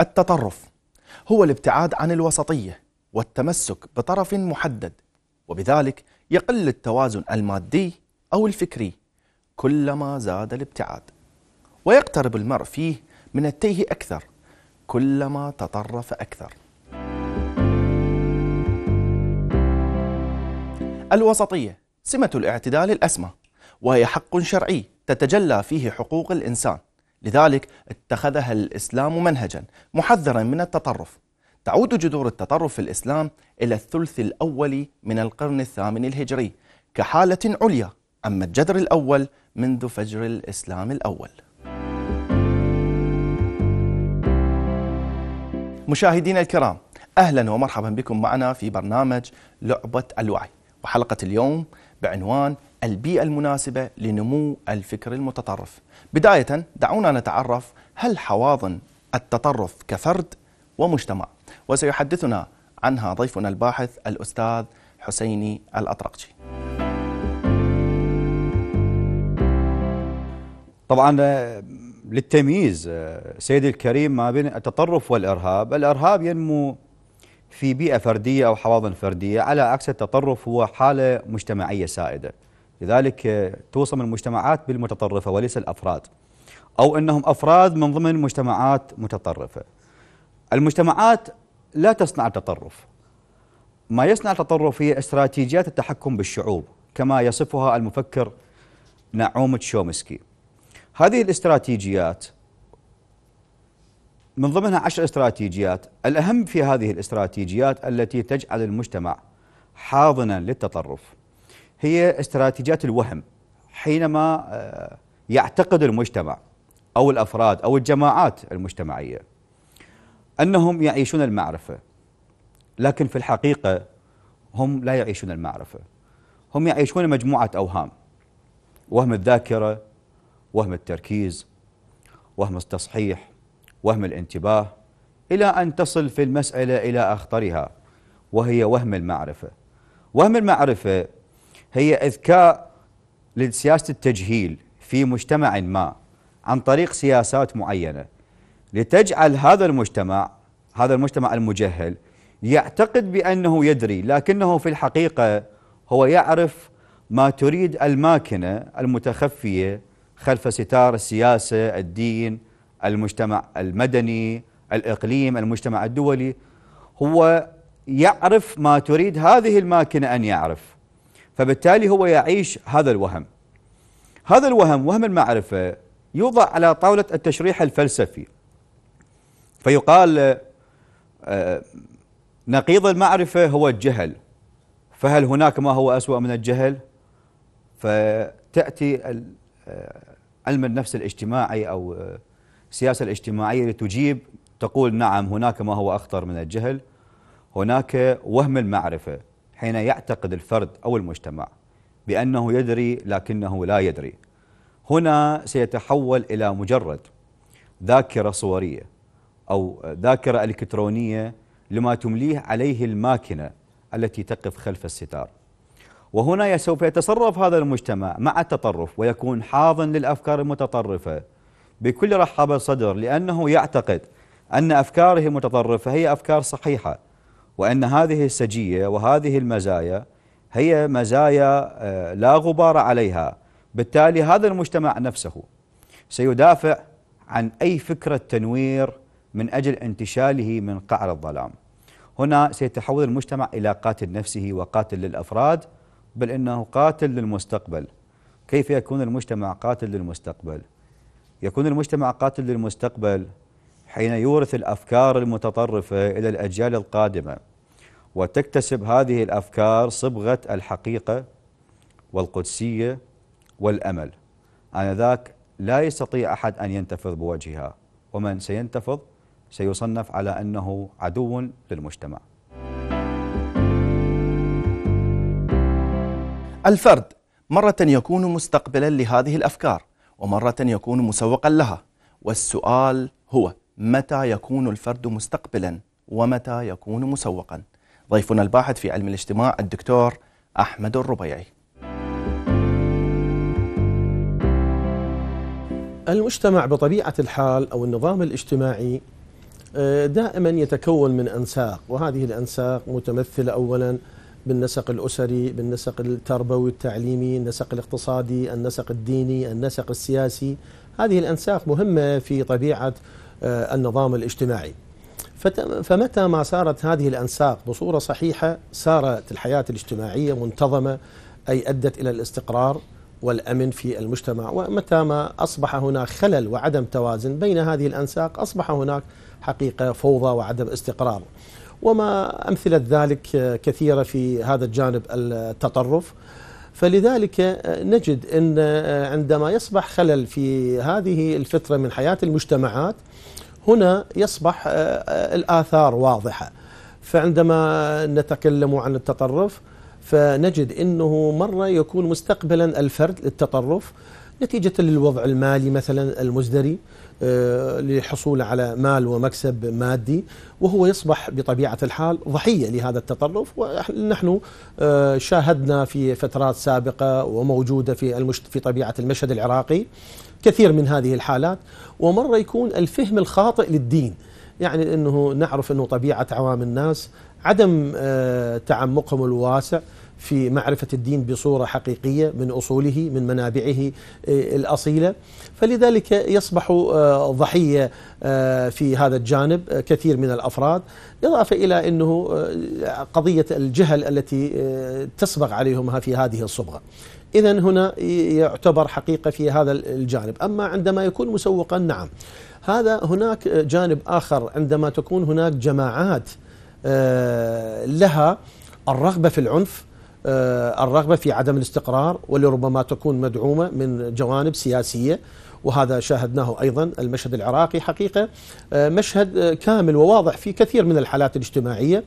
التطرف هو الابتعاد عن الوسطية والتمسك بطرف محدد وبذلك يقل التوازن المادي أو الفكري كلما زاد الابتعاد ويقترب المرء فيه من التيه أكثر كلما تطرف أكثر الوسطية سمة الاعتدال الأسمى وهي حق شرعي تتجلى فيه حقوق الإنسان لذلك اتخذها الإسلام منهجا محذرا من التطرف تعود جذور التطرف في الإسلام إلى الثلث الأول من القرن الثامن الهجري كحالة عليا أما الجذر الأول منذ فجر الإسلام الأول مشاهدينا الكرام أهلا ومرحبا بكم معنا في برنامج لعبة الوعي وحلقة اليوم بعنوان البيئة المناسبة لنمو الفكر المتطرف. بداية دعونا نتعرف هل حواضن التطرف كفرد ومجتمع وسيحدثنا عنها ضيفنا الباحث الأستاذ حسيني الأطرقجي طبعا آه، للتمييز آه، سيدي الكريم ما بين التطرف والإرهاب الإرهاب ينمو في بيئة فردية أو حواضن فردية على عكس التطرف هو حالة مجتمعية سائدة لذلك توصم المجتمعات بالمتطرفة وليس الأفراد أو أنهم أفراد من ضمن مجتمعات متطرفة المجتمعات لا تصنع التطرف ما يصنع التطرف هي استراتيجيات التحكم بالشعوب كما يصفها المفكر نعوم تشومسكي هذه الاستراتيجيات من ضمنها عشر استراتيجيات الأهم في هذه الاستراتيجيات التي تجعل المجتمع حاضنا للتطرف هي استراتيجيات الوهم حينما آه، يعتقد المجتمع أو الأفراد أو الجماعات المجتمعية أنهم يعيشون المعرفة لكن في الحقيقة هم لا يعيشون المعرفة هم يعيشون مجموعة أوهام وهم الذاكرة وهم التركيز وهم التصحيح وهم الانتباه إلى أن تصل في المسألة إلى أخطرها وهي وهم المعرفة وهم المعرفة هي إذكاء لسياسة التجهيل في مجتمع ما عن طريق سياسات معينة لتجعل هذا المجتمع هذا المجتمع المجهل يعتقد بأنه يدري لكنه في الحقيقة هو يعرف ما تريد الماكنة المتخفية خلف ستار السياسة الدين المجتمع المدني الإقليم المجتمع الدولي هو يعرف ما تريد هذه الماكنة أن يعرف فبالتالي هو يعيش هذا الوهم هذا الوهم وهم المعرفة يوضع على طاولة التشريح الفلسفي فيقال آه، نقيض المعرفة هو الجهل فهل هناك ما هو أسوأ من الجهل فتأتي آه، علم النفس الاجتماعي أو آه، السياسة الاجتماعية لتجيب تقول نعم هناك ما هو أخطر من الجهل هناك وهم المعرفة حين يعتقد الفرد أو المجتمع بأنه يدري لكنه لا يدري هنا سيتحول إلى مجرد ذاكرة صورية أو ذاكرة إلكترونية لما تمليه عليه الماكنة التي تقف خلف الستار وهنا سوف يتصرف هذا المجتمع مع التطرف ويكون حاضن للأفكار المتطرفة بكل رحابة صدر لأنه يعتقد أن أفكاره المتطرفة هي أفكار صحيحة وأن هذه السجية وهذه المزايا هي مزايا آه، لا غبار عليها بالتالي هذا المجتمع نفسه سيدافع عن أي فكرة تنوير من أجل انتشاله من قعر الظلام هنا سيتحول المجتمع إلى قاتل نفسه وقاتل للأفراد بل إنه قاتل للمستقبل كيف يكون المجتمع قاتل للمستقبل؟ يكون المجتمع قاتل للمستقبل حين يورث الافكار المتطرفه الى الاجيال القادمه وتكتسب هذه الافكار صبغه الحقيقه والقدسيه والامل انذاك لا يستطيع احد ان ينتفض بوجهها ومن سينتفض سيصنف على انه عدو للمجتمع الفرد مرة يكون مستقبلا لهذه الأفكار ومرة يكون مسوقا لها والسؤال هو متى يكون الفرد مستقبلا ومتى يكون مسوقا ضيفنا الباحث في علم الاجتماع الدكتور أحمد الربيعي المجتمع بطبيعة الحال أو النظام الاجتماعي آه، دائما يتكون من أنساق وهذه الأنساق متمثلة أولا بالنسق الأسري بالنسق التربوي التعليمي النسق الاقتصادي النسق الديني النسق السياسي هذه الأنساق مهمة في طبيعة آه، النظام الاجتماعي فمتى ما صارت هذه الأنساق بصورة صحيحة صارت الحياة الاجتماعية منتظمة أي أدت إلى الاستقرار والأمن في المجتمع ومتى ما أصبح هناك خلل وعدم توازن بين هذه الأنساق أصبح هناك حقيقة فوضى وعدم استقرار وما أمثلة ذلك كثيرة في هذا الجانب التطرف فلذلك نجد أن عندما يصبح خلل في هذه الفترة من حياة المجتمعات هنا يصبح آه، آه، الآثار واضحة فعندما نتكلم عن التطرف فنجد أنه مرة يكون مستقبلا الفرد للتطرف نتيجة للوضع المالي مثلا المزدري آه، للحصول على مال ومكسب مادي وهو يصبح بطبيعة الحال ضحية لهذا التطرف ونحن شاهدنا في فترات سابقة وموجودة في, في طبيعة المشهد العراقي كثير من هذه الحالات ومرة يكون الفهم الخاطئ للدين يعني أنه نعرف أنه طبيعة عوام الناس عدم آه، تعمقهم الواسع في معرفة الدين بصورة حقيقية من أصوله من منابعه آه، الأصيلة فلذلك يصبح آه، ضحية في هذا الجانب كثير من الأفراد إضافة إلى أنه قضية الجهل التي تصبغ عليهمها في هذه الصبغة إذا هنا يعتبر حقيقة في هذا الجانب أما عندما يكون مسوقا نعم هذا هناك جانب آخر عندما تكون هناك جماعات آه، لها الرغبة في العنف آه، الرغبة في عدم الاستقرار ولربما تكون مدعومة من جوانب سياسية وهذا شاهدناه أيضا المشهد العراقي حقيقة آه، مشهد كامل وواضح في كثير من الحالات الاجتماعية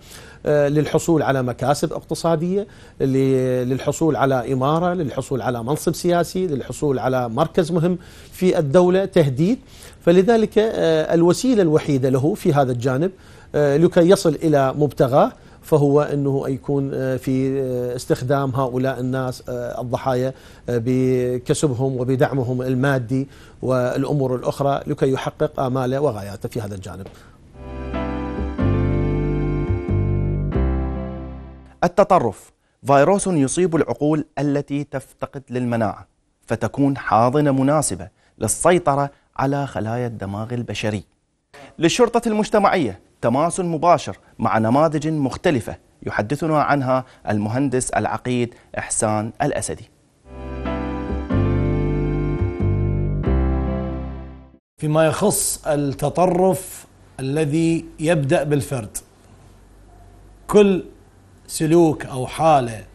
آه، للحصول على مكاسب اقتصادية للحصول على إمارة للحصول على منصب سياسي للحصول على مركز مهم في الدولة تهديد فلذلك آه، الوسيلة الوحيدة له في هذا الجانب آه، لكي يصل إلى مبتغاه فهو انه يكون في استخدام هؤلاء الناس الضحايا بكسبهم وبدعمهم المادي والامور الاخرى لكي يحقق اماله وغاياته في هذا الجانب. التطرف فيروس يصيب العقول التي تفتقد للمناعه فتكون حاضنه مناسبه للسيطره على خلايا الدماغ البشري. للشرطه المجتمعيه تماس مباشر مع نماذج مختلفه يحدثنا عنها المهندس العقيد احسان الاسدي. فيما يخص التطرف الذي يبدا بالفرد كل سلوك أو حالة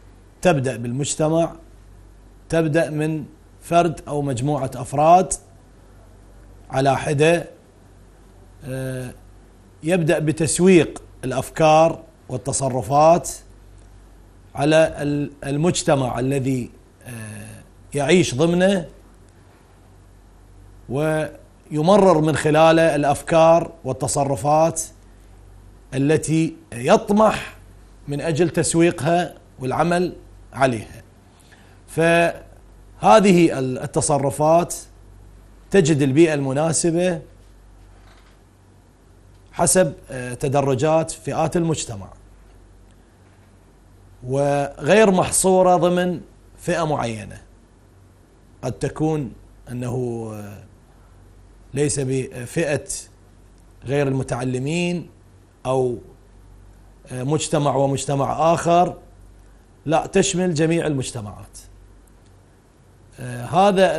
تبدأ بالمجتمع تبدأ من فرد أو مجموعة أفراد على حدة آه، يبدأ بتسويق الأفكار والتصرفات على المجتمع الذي آه، يعيش ضمنه ويمرر من خلاله الافكار والتصرفات التي يطمح من اجل تسويقها والعمل عليها. فهذه التصرفات تجد البيئه المناسبه حسب آه، تدرجات فئات المجتمع. وغير محصوره ضمن فئه معينه. قد تكون انه آه، ليس بفئه غير المتعلمين او مجتمع ومجتمع آخر لا تشمل جميع المجتمعات هذا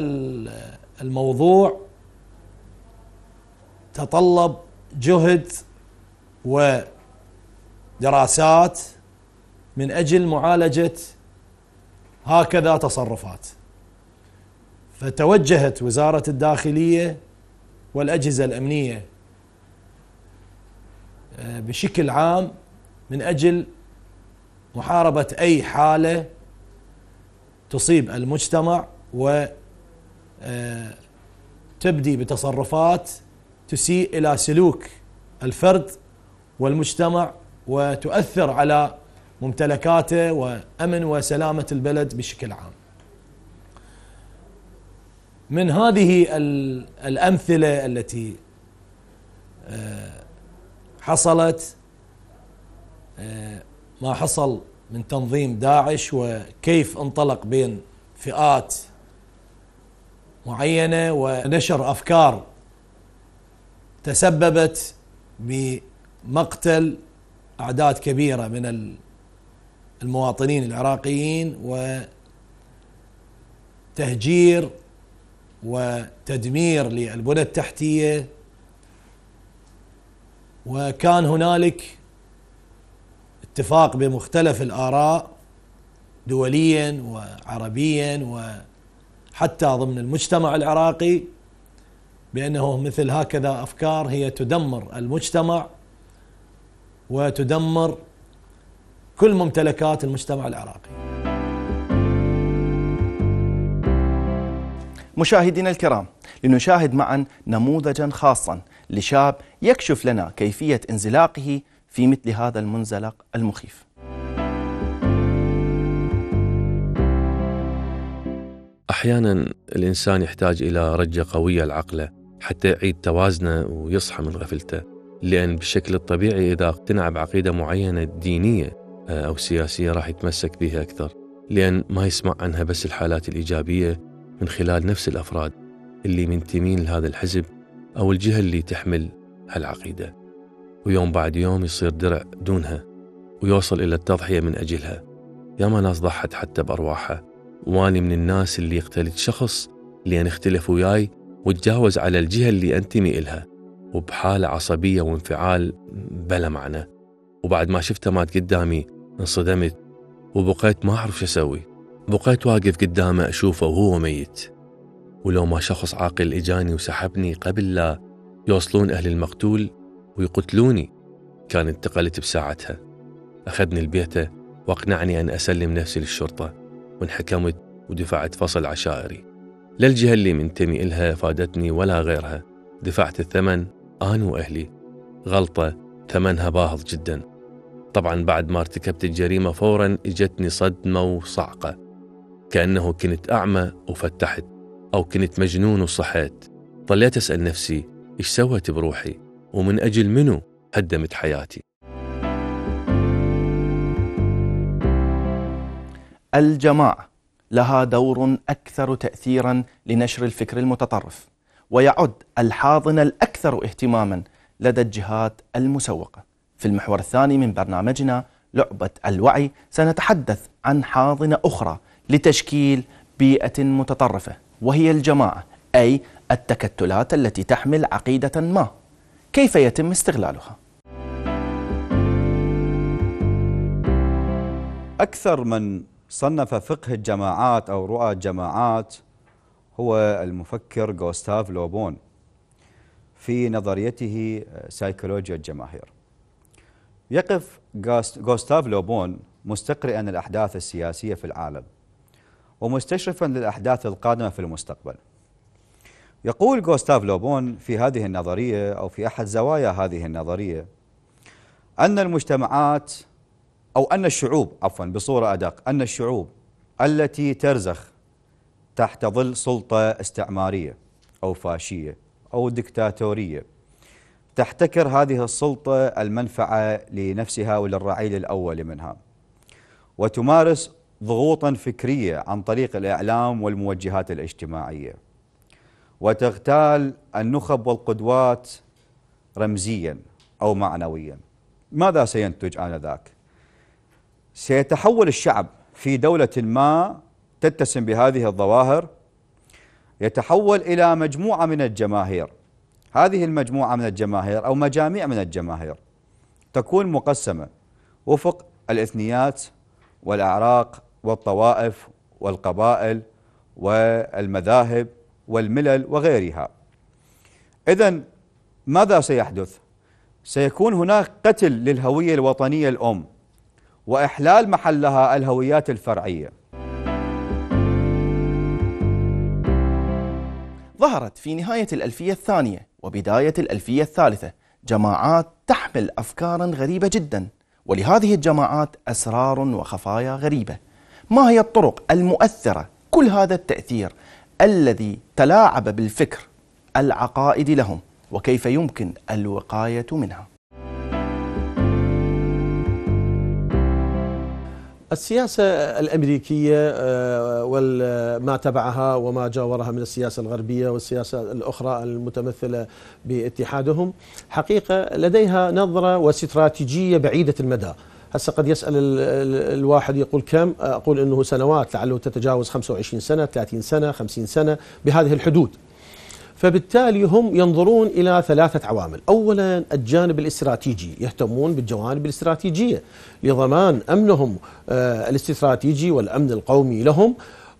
الموضوع تطلب جهد ودراسات من اجل معالجه هكذا تصرفات فتوجهت وزاره الداخليه والاجهزه الامنيه آه، بشكل عام من اجل محاربه اي حاله تصيب المجتمع و آه، تبدي بتصرفات تسيء الى سلوك الفرد والمجتمع وتؤثر على ممتلكاته وامن وسلامه البلد بشكل عام. من هذه الامثله التي آه، حصلت آه، ما حصل من تنظيم داعش وكيف انطلق بين فئات معينه ونشر افكار تسببت بمقتل اعداد كبيره من المواطنين العراقيين وتهجير وتدمير للبنى التحتيه وكان هنالك اتفاق بمختلف الآراء دوليا وعربيا وحتى ضمن المجتمع العراقي بأنه مثل هكذا أفكار هي تدمر المجتمع وتدمر كل ممتلكات المجتمع العراقي مشاهدينا الكرام لنشاهد معا نموذجا خاصا لشاب يكشف لنا كيفية انزلاقه في مثل هذا المنزلق المخيف احيانا الانسان يحتاج الى رجه قويه لعقله حتى يعيد توازنه ويصحى من غفلته لان بالشكل الطبيعي اذا اقتنع بعقيده معينه دينيه آه، او سياسيه راح يتمسك بها اكثر لان ما يسمع عنها بس الحالات الايجابيه من خلال نفس الافراد اللي منتمين لهذا الحزب او الجهه اللي تحمل هالعقيده ويوم بعد يوم يصير درع دونها ويوصل إلى التضحية من أجلها ياما ناس ضحت حتى بأرواحها واني من الناس اللي يقتلت شخص لأن اختلف وياي وتجاوز على الجهة اللي أنتمي إلها وبحالة عصبية وانفعال بلا معنى وبعد ما شفته مات قدامي انصدمت وبقيت ما أعرف شو أسوي بقيت واقف قدامه أشوفه وهو ميت ولو ما شخص عاقل إجاني وسحبني قبل لا يوصلون أهل المقتول ويقتلوني كان انتقلت بساعتها أخذني لبيته وأقنعني أن أسلم نفسي للشرطة وانحكمت ودفعت فصل عشائري لا الجهة اللي منتمي إلها فادتني ولا غيرها دفعت الثمن أنا وأهلي غلطة ثمنها باهظ جدا طبعا بعد ما ارتكبت الجريمة فورا اجتني صدمة وصعقة كأنه كنت أعمى وفتحت أو كنت مجنون وصحيت ظليت أسأل نفسي إيش سويت بروحي ومن أجل منو هدمت حياتي الجماعة لها دور أكثر تأثيرا لنشر الفكر المتطرف ويعد الحاضن الأكثر اهتماما لدى الجهات المسوقة في المحور الثاني من برنامجنا لعبة الوعي سنتحدث عن حاضنة أخرى لتشكيل بيئة متطرفة وهي الجماعة أي التكتلات التي تحمل عقيدة ما كيف يتم استغلالها أكثر من صنف فقه الجماعات أو رؤى الجماعات هو المفكر غوستاف لوبون في نظريته آه، سيكولوجيا الجماهير يقف غوستاف لوبون مستقرئا الأحداث السياسية في العالم ومستشرفا للأحداث القادمة في المستقبل يقول غوستاف لوبون في هذه النظرية أو في أحد زوايا هذه النظرية أن المجتمعات أو أن الشعوب عفوا بصورة أدق أن الشعوب التي ترزخ تحت ظل سلطة استعمارية أو فاشية أو دكتاتورية تحتكر هذه السلطة المنفعة لنفسها وللرعيل الأول منها وتمارس ضغوطا فكرية عن طريق الإعلام والموجهات الاجتماعية وتغتال النخب والقدوات رمزيا أو معنويا ماذا سينتج آنذاك؟ سيتحول الشعب في دولة ما تتسم بهذه الظواهر يتحول إلى مجموعة من الجماهير هذه المجموعة من الجماهير أو مجاميع من الجماهير تكون مقسمة وفق الإثنيات والأعراق والطوائف والقبائل والمذاهب والملل وغيرها إذا ماذا سيحدث؟ سيكون هناك قتل للهوية الوطنية الأم وإحلال محلها الهويات الفرعية ظهرت في نهاية الألفية الثانية وبداية الألفية الثالثة جماعات تحمل أفكارا غريبة جدا ولهذه الجماعات أسرار وخفايا غريبة ما هي الطرق المؤثرة كل هذا التأثير الذي تلاعب بالفكر العقائدي لهم وكيف يمكن الوقاية منها السياسة الأمريكية آه، وما تبعها وما جاورها من السياسة الغربية والسياسة الأخرى المتمثلة باتحادهم حقيقة لديها نظرة واستراتيجية بعيدة المدى هسه قد يسأل الواحد يقول كم أقول أنه سنوات لعله تتجاوز 25 سنة 30 سنة 50 سنة بهذه الحدود فبالتالي هم ينظرون إلى ثلاثة عوامل أولا الجانب الاستراتيجي يهتمون بالجوانب الاستراتيجية لضمان أمنهم آه، الاستراتيجي والأمن القومي لهم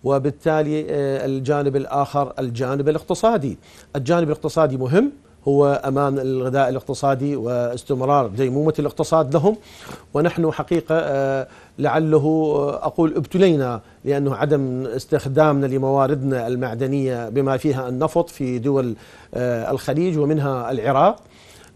وبالتالي آه، الجانب الآخر الجانب الاقتصادي الجانب الاقتصادي مهم هو أمان الغذاء الاقتصادي واستمرار ديمومة الاقتصاد لهم ونحن حقيقة آه، لعله آه، أقول ابتلينا لأنه عدم استخدامنا لمواردنا المعدنية بما فيها النفط في دول آه، الخليج ومنها العراق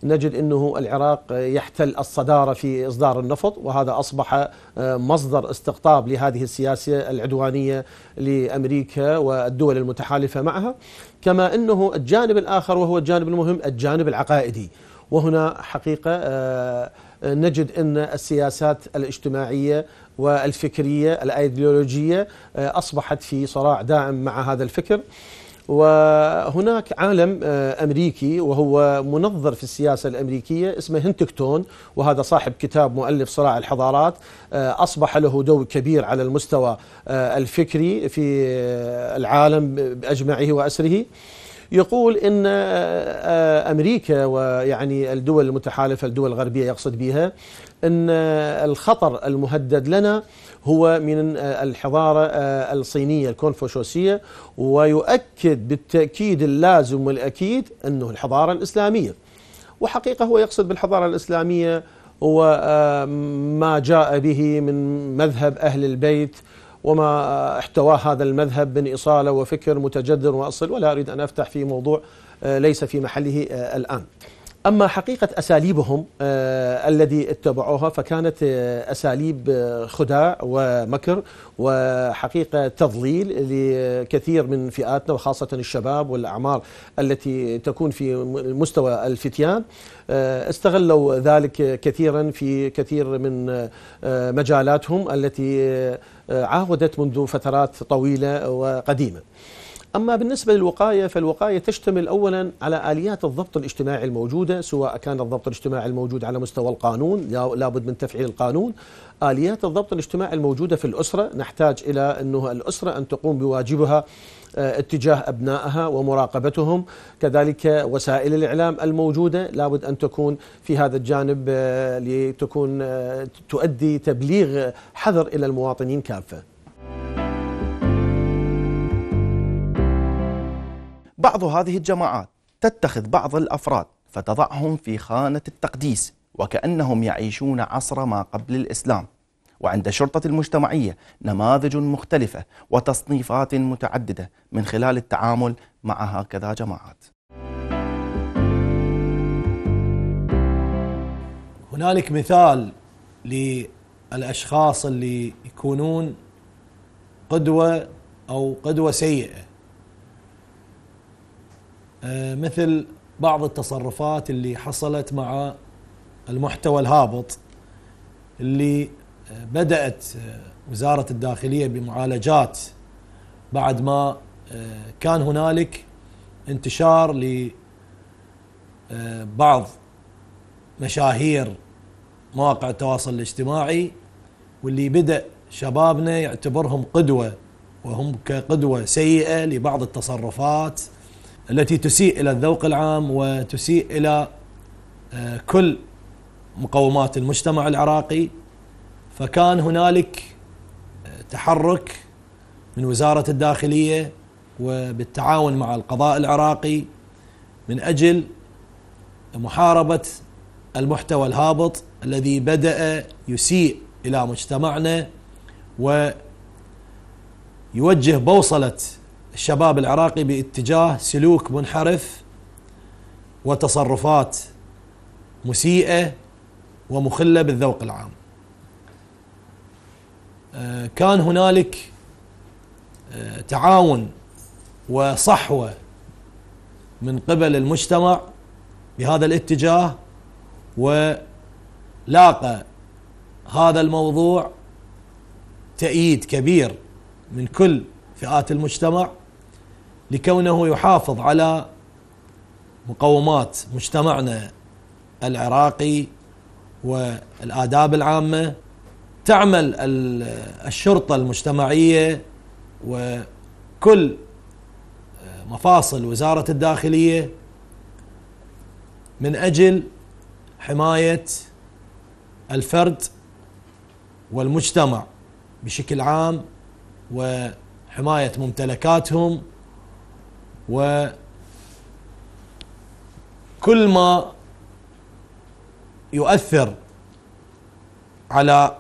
نجد أنه العراق يحتل الصدارة في إصدار النفط وهذا أصبح آه، مصدر استقطاب لهذه السياسة العدوانية لأمريكا والدول المتحالفة معها كما أنه الجانب الآخر وهو الجانب المهم الجانب العقائدي وهنا حقيقة آه، نجد أن السياسات الاجتماعية والفكرية الأيديولوجية آه، أصبحت في صراع دائم مع هذا الفكر وهناك عالم آه، امريكي وهو منظر في السياسه الامريكيه اسمه هنتكتون وهذا صاحب كتاب مؤلف صراع الحضارات آه، اصبح له دور كبير على المستوى آه، الفكري في العالم باجمعه واسره يقول ان امريكا ويعني الدول المتحالفه الدول الغربيه يقصد بها ان الخطر المهدد لنا هو من الحضارة آه، الصينية الكونفوشوسية ويؤكد بالتأكيد اللازم والأكيد أنه الحضارة الإسلامية وحقيقة هو يقصد بالحضارة الإسلامية هو آه، ما جاء به من مذهب أهل البيت وما احتواه هذا المذهب من إصالة وفكر متجذر وأصل ولا أريد أن أفتح في موضوع آه، ليس في محله الآن أما حقيقة أساليبهم آه، الذي اتبعوها فكانت آه، أساليب آه، خداع ومكر وحقيقة تضليل لكثير من فئاتنا وخاصة الشباب والأعمار التي تكون في مستوى الفتيان استغلوا ذلك كثيرا في كثير من مجالاتهم التي عاودت منذ فترات طويلة وقديمة أما بالنسبة للوقاية فالوقاية تشتمل أولا على آليات الضبط الاجتماعي الموجودة سواء كان الضبط الاجتماعي الموجود على مستوى القانون لابد من تفعيل القانون آليات الضبط الاجتماعي الموجودة في الأسرة نحتاج إلى أنه الأسرة أن تقوم بواجبها آه، اتجاه أبنائها ومراقبتهم كذلك وسائل الإعلام الموجودة لابد أن تكون في هذا الجانب آه، لتكون آه، تؤدي تبليغ حذر إلى المواطنين كافة بعض هذه الجماعات تتخذ بعض الافراد فتضعهم في خانه التقديس وكانهم يعيشون عصر ما قبل الاسلام وعند الشرطه المجتمعيه نماذج مختلفه وتصنيفات متعدده من خلال التعامل مع هكذا جماعات هنالك مثال للاشخاص اللي يكونون قدوه او قدوه سيئه آه، مثل بعض التصرفات اللي حصلت مع المحتوى الهابط اللي آه، بدأت آه، وزارة الداخلية بمعالجات بعد ما كان هنالك انتشار لبعض مشاهير مواقع التواصل الاجتماعي واللي بدأ شبابنا يعتبرهم قدوة وهم كقدوة سيئة لبعض التصرفات التي تسيء الى الذوق العام وتسيء الى آه، كل مقومات المجتمع العراقي فكان هنالك آه، تحرك من وزاره الداخليه وبالتعاون مع القضاء العراقي من اجل محاربه المحتوى الهابط الذي بدا يسيء الى مجتمعنا ويوجه بوصله الشباب العراقي باتجاه سلوك منحرف وتصرفات مسيئه ومخله بالذوق العام. آه، كان هنالك آه، تعاون وصحوه من قبل المجتمع بهذا الاتجاه ولاقى هذا الموضوع تأييد كبير من كل فئات المجتمع لكونه يحافظ على مقومات مجتمعنا العراقي والآداب العامة تعمل الشرطة المجتمعية وكل مفاصل وزارة الداخلية من أجل حماية الفرد والمجتمع بشكل عام وحماية ممتلكاتهم وكل ما يؤثر على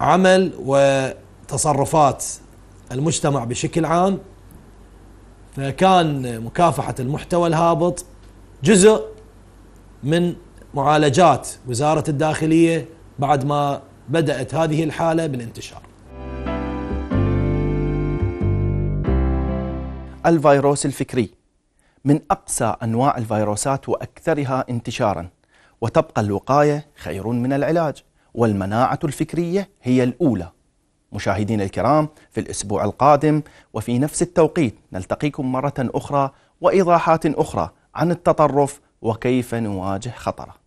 عمل وتصرفات المجتمع بشكل عام فكان مكافحة المحتوى الهابط جزء من معالجات وزارة الداخلية بعد ما بدأت هذه الحالة بالانتشار الفيروس الفكري من أقسى أنواع الفيروسات وأكثرها انتشارا وتبقى الوقاية خير من العلاج والمناعة الفكرية هي الأولى مشاهدينا الكرام في الأسبوع القادم وفي نفس التوقيت نلتقيكم مرة أخرى وإيضاحات أخرى عن التطرف وكيف نواجه خطره